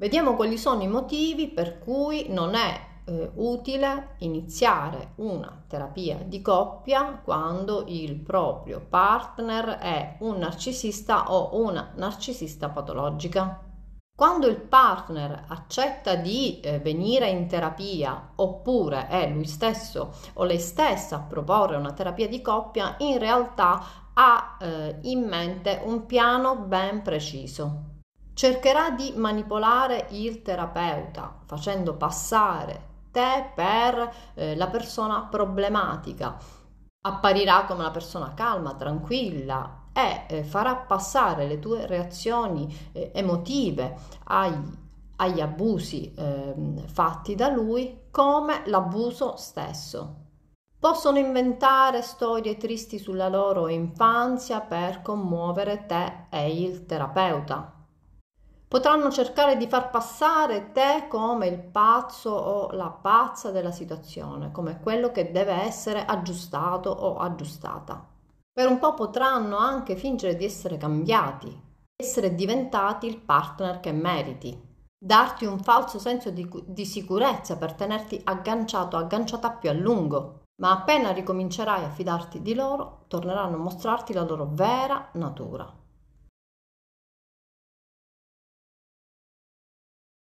Vediamo quali sono i motivi per cui non è eh, utile iniziare una terapia di coppia quando il proprio partner è un narcisista o una narcisista patologica. Quando il partner accetta di eh, venire in terapia oppure è lui stesso o lei stessa a proporre una terapia di coppia, in realtà ha eh, in mente un piano ben preciso cercherà di manipolare il terapeuta facendo passare te per eh, la persona problematica. Apparirà come una persona calma, tranquilla, e eh, farà passare le tue reazioni eh, emotive ai, agli abusi eh, fatti da lui come l'abuso stesso. Possono inventare storie tristi sulla loro infanzia per commuovere te e il terapeuta. Potranno cercare di far passare te come il pazzo o la pazza della situazione, come quello che deve essere aggiustato o aggiustata. Per un po' potranno anche fingere di essere cambiati, essere diventati il partner che meriti, darti un falso senso di, di sicurezza per tenerti agganciato, o agganciata più a lungo, ma appena ricomincerai a fidarti di loro, torneranno a mostrarti la loro vera natura.